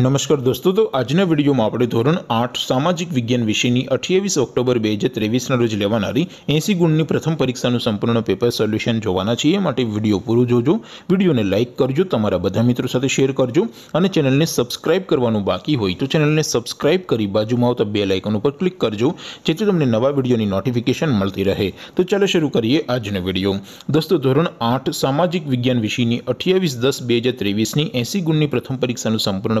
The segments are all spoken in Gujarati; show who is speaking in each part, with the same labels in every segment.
Speaker 1: નમસ્કાર દોસ્તો તો આજની વિડિયોમાં આપણે ધોરણ 8 સામાજિક વિજ્ઞાન વિષયની 28 ઓક્ટોબર 2023 ના રોજ લેવાણારી 80 ગુણની પ્રથમ પરીક્ષાનું સંપૂર્ણ પેપર સોલ્યુશન જોવાના છે એટલે વિડિયો પૂરો જોજો વિડિયોને લાઈક કરજો તમારા બધા મિત્રો સાથે શેર કરજો અને ચેનલને સબ્સ્ક્રાઇબ કરવાનું બાકી હોય તો ચેનલને સબ્સ્ક્રાઇબ કરી બાજુમાં આવતા બેલ આઇકન ઉપર ક્લિક કરજો જેથી તમને નવા વિડિયોની નોટિફિકેશન મળતી રહે તો ચાલો શરૂ કરીએ આજની વિડિયો દોસ્તો ધોરણ 8 સામાજિક વિજ્ઞાન વિષયની 28 10 2023 ની 80 ગુણની પ્રથમ પરીક્ષાનું સંપૂર્ણ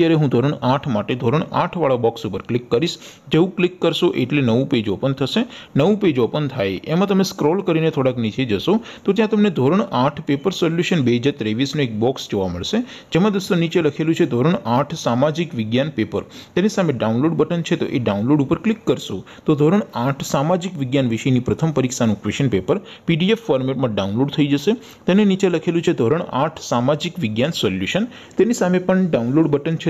Speaker 1: અત્યારે હું ધોરણ આઠ માટે ધોરણ આઠવાળા બોક્સ ઉપર ક્લિક કરીશ જેવું ક્લિક કરશો એટલે નવું પેજ ઓપન થશે નવું પેજ ઓપન થાય એમાં તમે સ્ક્રોલ કરીને થોડાક નીચે જશો તો ત્યાં તમને ધોરણ આઠ પેપર સોલ્યુશન બે હજાર ત્રેવીસનું એક બોક્સ જોવા મળશે જેમાં દોસ્તો નીચે લખેલું છે ધોરણ આઠ સામાજિક વિજ્ઞાન પેપર તેની સામે ડાઉનલોડ બટન છે તો એ ડાઉનલોડ ઉપર ક્લિક કરશો તો ધોરણ આઠ સામાજિક વિજ્ઞાન વિષયની પ્રથમ પરીક્ષાનું ક્વેશ્ચન પેપર પીડીએફ ફોર્મેટમાં ડાઉનલોડ થઈ જશે તેને નીચે લખેલું છે ધોરણ આઠ સામાજિક વિજ્ઞાન સોલ્યુશન તેની સામે પણ ડાઉનલોડ બટન છે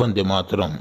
Speaker 1: వందే మాతరం